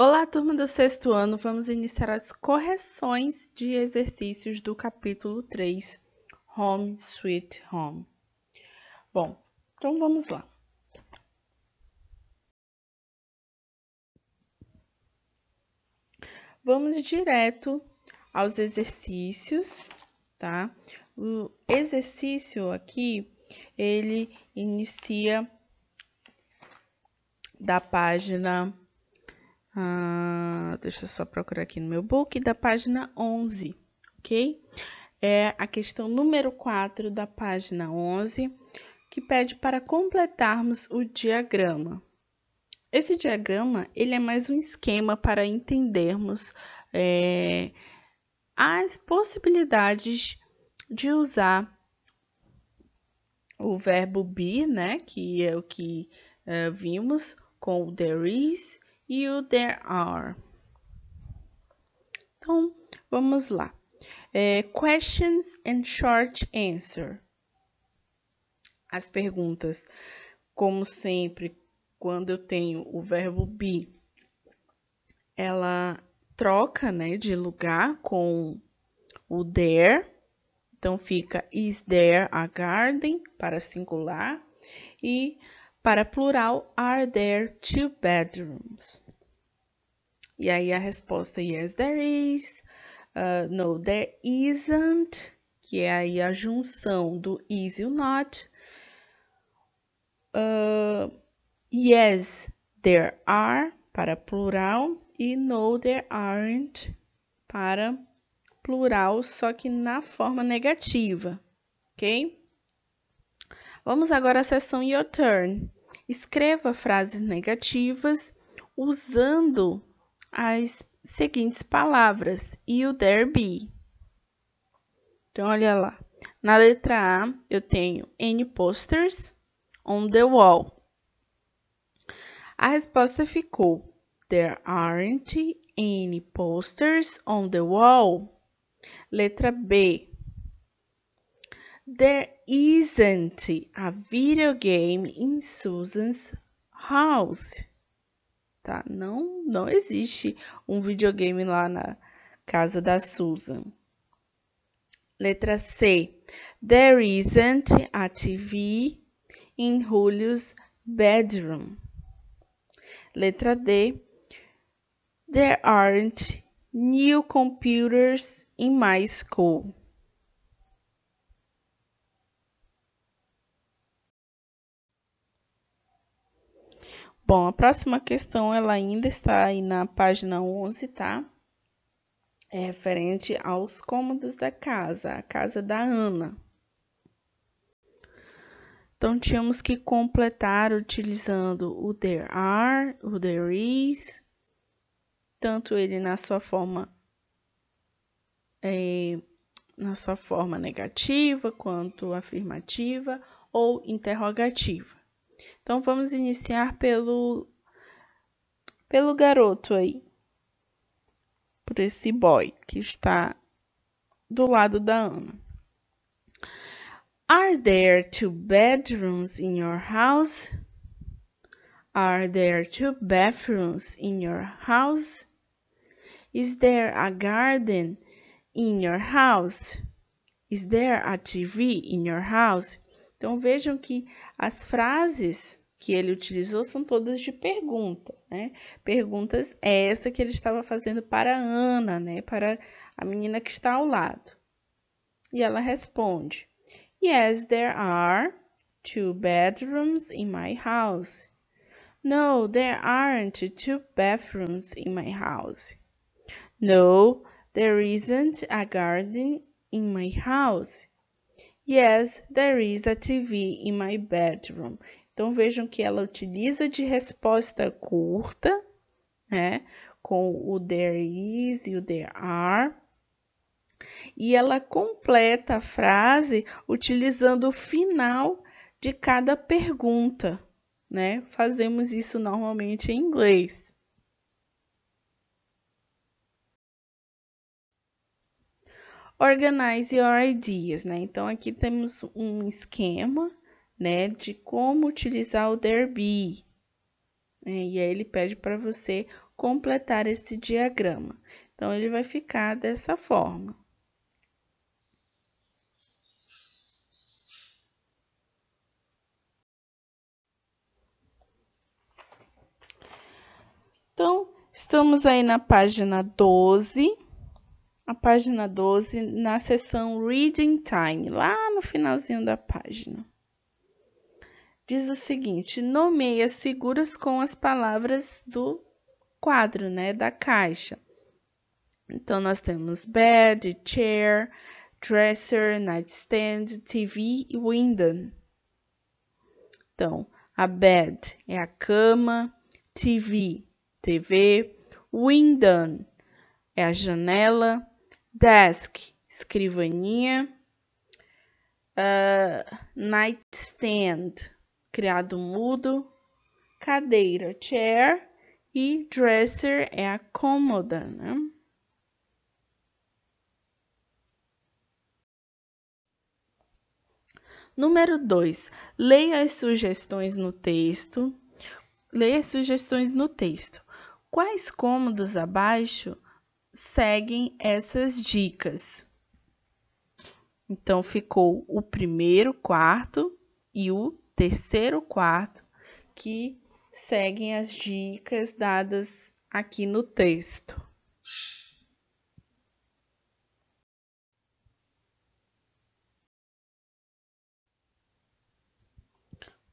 Olá, turma do sexto ano. Vamos iniciar as correções de exercícios do capítulo 3, Home Sweet Home. Bom, então vamos lá. Vamos direto aos exercícios, tá? O exercício aqui, ele inicia da página ah, deixa eu só procurar aqui no meu book, da página 11, ok? É a questão número 4 da página 11, que pede para completarmos o diagrama. Esse diagrama ele é mais um esquema para entendermos é, as possibilidades de usar o verbo be, né, que é o que é, vimos com o there is, you there are. Então, vamos lá. É, questions and short answer. As perguntas, como sempre, quando eu tenho o verbo be, ela troca, né, de lugar com o there. Então fica is there a garden para singular e para plural, are there two bedrooms? E aí a resposta yes, there is, uh, no, there isn't, que é aí a junção do is e o not. Uh, yes, there are, para plural, e no, there aren't, para plural, só que na forma negativa, ok? Vamos agora à seção Your Turn. Escreva frases negativas usando as seguintes palavras: You there be. Então, olha lá. Na letra A, eu tenho N posters on the wall. A resposta ficou: There aren't any posters on the wall. Letra B. There isn't a video game in Susan's house. Tá? Não, não existe um videogame lá na casa da Susan. Letra C. There isn't a TV in Julio's bedroom. Letra D. There aren't new computers in my school. Bom, a próxima questão ela ainda está aí na página 11, tá? É referente aos cômodos da casa, a casa da Ana. Então tínhamos que completar utilizando o there are, o there is, tanto ele na sua forma é, na sua forma negativa quanto afirmativa ou interrogativa. Então vamos iniciar pelo pelo garoto aí. Por esse boy que está do lado da Ana. Are there two bedrooms in your house? Are there two bathrooms in your house? Is there a garden in your house? Is there a TV in your house? Então vejam que as frases que ele utilizou são todas de pergunta, né? Perguntas essa que ele estava fazendo para a Ana, né? Para a menina que está ao lado. E ela responde: Yes, there are two bedrooms in my house. No, there aren't two bathrooms in my house. No, there isn't a garden in my house. Yes, there is a TV in my bedroom. Então vejam que ela utiliza de resposta curta, né? Com o there is e o there are. E ela completa a frase utilizando o final de cada pergunta, né? Fazemos isso normalmente em inglês. organize your ideas, né? Então aqui temos um esquema, né, de como utilizar o there be. Né? E aí ele pede para você completar esse diagrama. Então ele vai ficar dessa forma. Então, estamos aí na página 12 a página 12, na seção Reading Time, lá no finalzinho da página. Diz o seguinte: nomeie as figuras com as palavras do quadro, né, da caixa. Então nós temos bed, chair, dresser, nightstand, TV e window. Então, a bed é a cama, TV, TV, window é a janela, desk, escrivaninha, uh, nightstand, criado mudo, cadeira, chair, e dresser é a cômoda, né? Número 2. Leia as sugestões no texto. Leia as sugestões no texto. Quais cômodos abaixo seguem essas dicas. Então, ficou o primeiro quarto e o terceiro quarto que seguem as dicas dadas aqui no texto.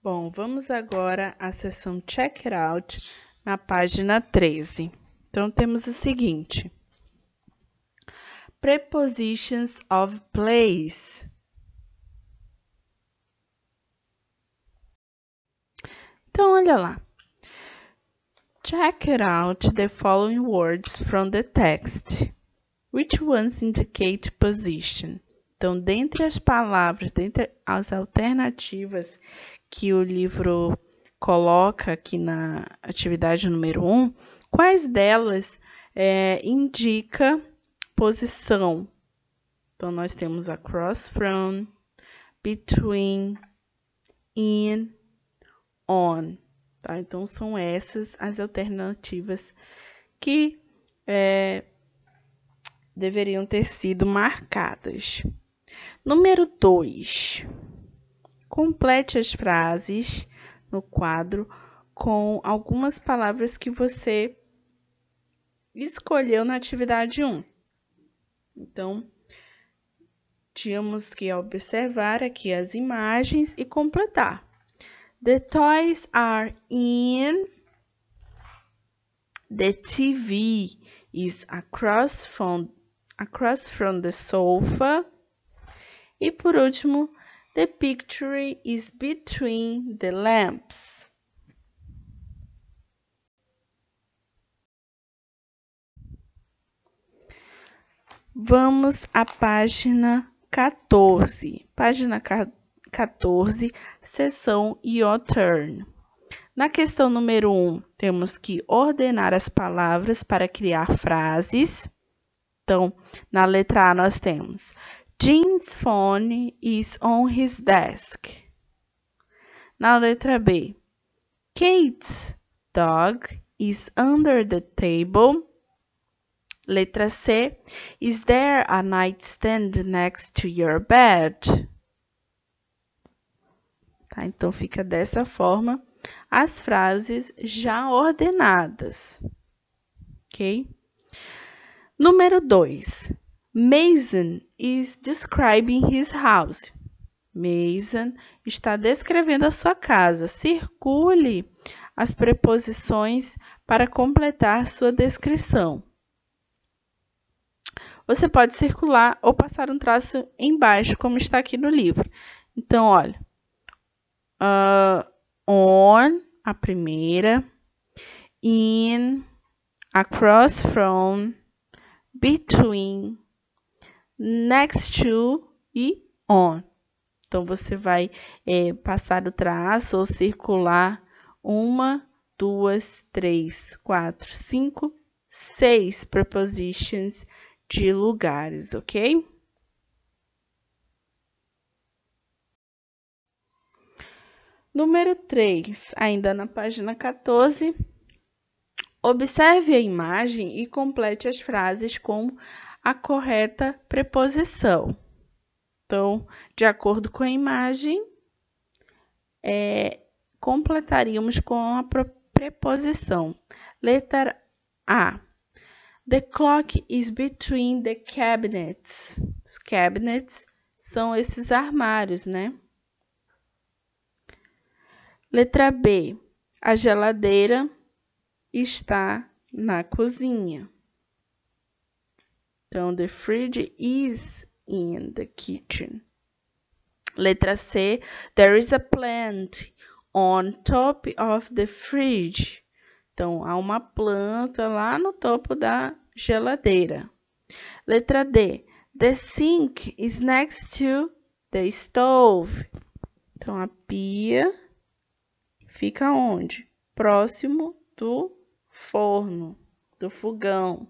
Bom, vamos agora à seção Check It Out na página 13. Então, temos o seguinte: prepositions of place. Então, olha lá. Check out the following words from the text. Which ones indicate position? Então, dentre as palavras, dentre as alternativas que o livro coloca aqui na atividade número 1, um, quais delas é, indica posição. Então, nós temos across from, between, in, on. Tá? Então, são essas as alternativas que é, deveriam ter sido marcadas. Número 2. Complete as frases no quadro com algumas palavras que você escolheu na atividade 1. Um. Então, tínhamos que observar aqui as imagens e completar. The toys are in. The TV is across from, across from the sofa. E por último, the picture is between the lamps. Vamos à página 14. Página 14, seção Your Turn. Na questão número 1, um, temos que ordenar as palavras para criar frases. Então, na letra A nós temos Jean's phone is on his desk. Na letra B, Kate's dog is under the table. Letra C. Is there a nightstand next to your bed? Tá, então fica dessa forma as frases já ordenadas. OK? Número 2. Mason is describing his house. Mason está descrevendo a sua casa. Circule as preposições para completar sua descrição. Você pode circular ou passar um traço embaixo, como está aqui no livro. Então, olha. Uh, on, a primeira. In, across from, between, next to e on. Então, você vai é, passar o traço ou circular uma, duas, três, quatro, cinco, seis prepositions de lugares, ok? Número 3, ainda na página 14, observe a imagem e complete as frases com a correta preposição. Então, de acordo com a imagem, é, completaríamos com a preposição. Letra A. The clock is between the cabinets. Os cabinets são esses armários, né? Letra B. A geladeira está na cozinha. Então, the fridge is in the kitchen. Letra C. There is a plant on top of the fridge. Então, há uma planta lá no topo da geladeira. Letra D. The sink is next to the stove. Então, a pia fica onde? Próximo do forno, do fogão.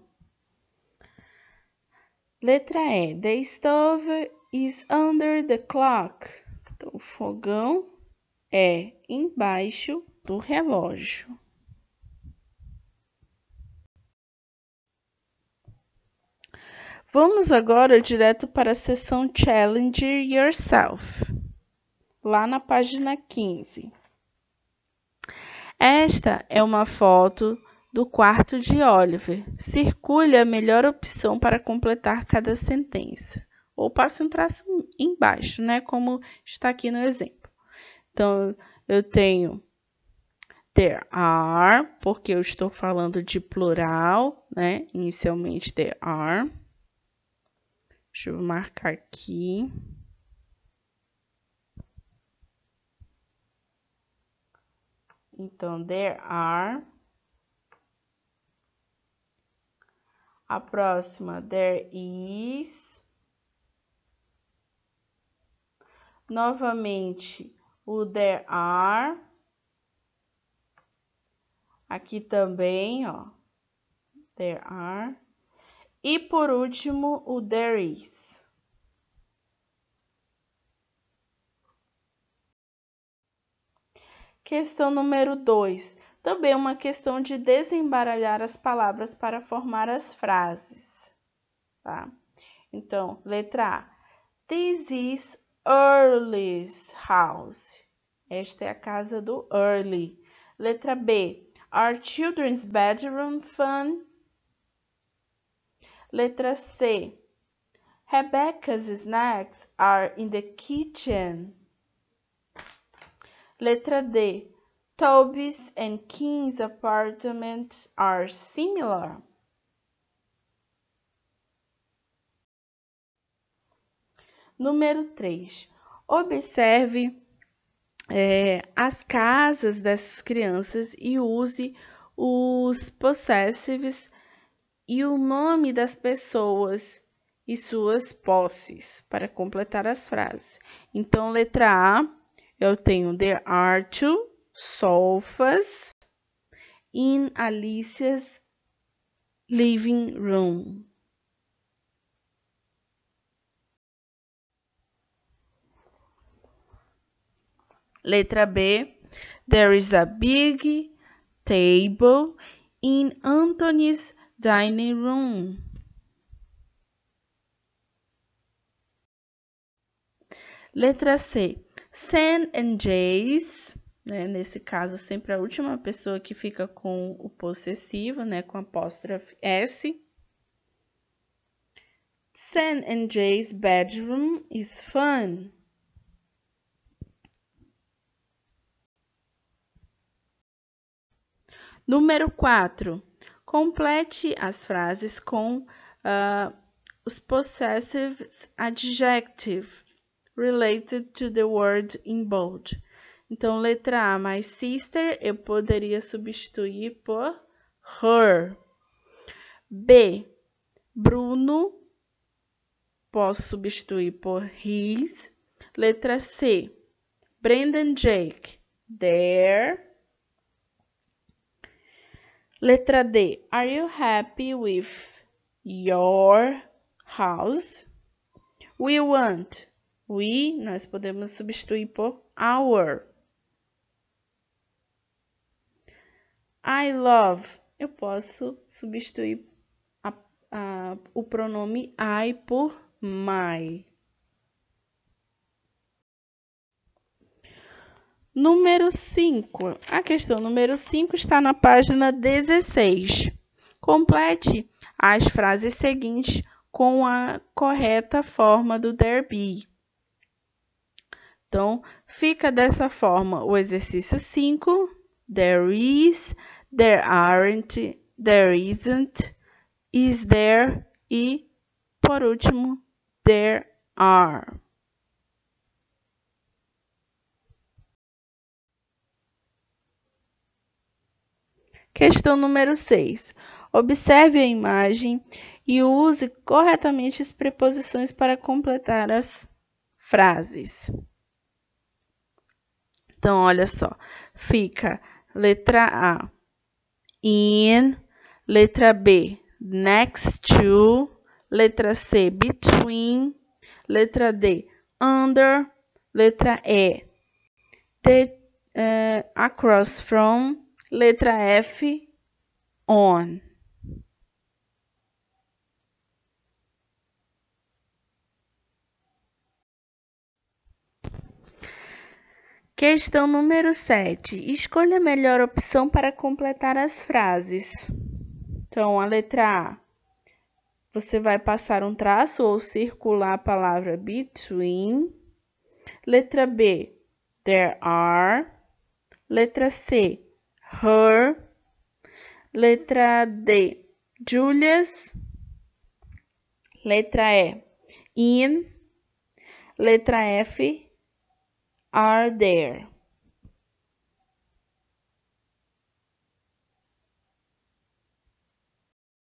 Letra E. The stove is under the clock. Então, o fogão é embaixo do relógio. Vamos agora direto para a sessão Challenge Yourself, lá na página 15. Esta é uma foto do quarto de Oliver. Circule a melhor opção para completar cada sentença. Ou passe um traço embaixo, né? Como está aqui no exemplo. Então, eu tenho there are, porque eu estou falando de plural, né? Inicialmente there are. Deixa eu marcar aqui. Então, there are. A próxima, there is. Novamente, o there are. Aqui também, ó. There are. E por último, o there is. Questão número 2. Também uma questão de desembaralhar as palavras para formar as frases. Tá? Então, letra A. This is Early's house. Esta é a casa do Early. Letra B. Our children's bedroom fun? Letra C. Rebecca's snacks are in the kitchen. Letra D. Toby's and King's apartments are similar. Número 3. Observe é, as casas dessas crianças e use os possessives e o nome das pessoas e suas posses para completar as frases. Então, letra A, eu tenho there are two sofas in Alicia's living room. Letra B, there is a big table in Anthony's dining room. Letra C. Sam and Jace. Né? Nesse caso, sempre a última pessoa que fica com o possessivo, né? com apóstrofe S. Sam and Jay's bedroom is fun. Número 4. Complete as frases com uh, os possessive adjective related to the word in bold. Então, letra A, my sister, eu poderia substituir por her. B, Bruno, posso substituir por his. Letra C, Brendan Jake, their. Letra D. Are you happy with your house? We want. We, nós podemos substituir por our. I love. Eu posso substituir a, a, o pronome I por my. Número 5. A questão número 5 está na página 16. Complete as frases seguintes com a correta forma do there be. Então, fica dessa forma o exercício 5. There is, there aren't, there isn't, is there e, por último, there are. Questão número 6. Observe a imagem e use corretamente as preposições para completar as frases. Então, olha só. Fica letra A, in, letra B, next to, letra C, between, letra D, under, letra E, uh, across from, Letra F, on. Questão número 7. Escolha a melhor opção para completar as frases. Então, a letra A. Você vai passar um traço ou circular a palavra between. Letra B. There are. Letra C her. Letra D, Julius. Letra E, in. Letra F, are there.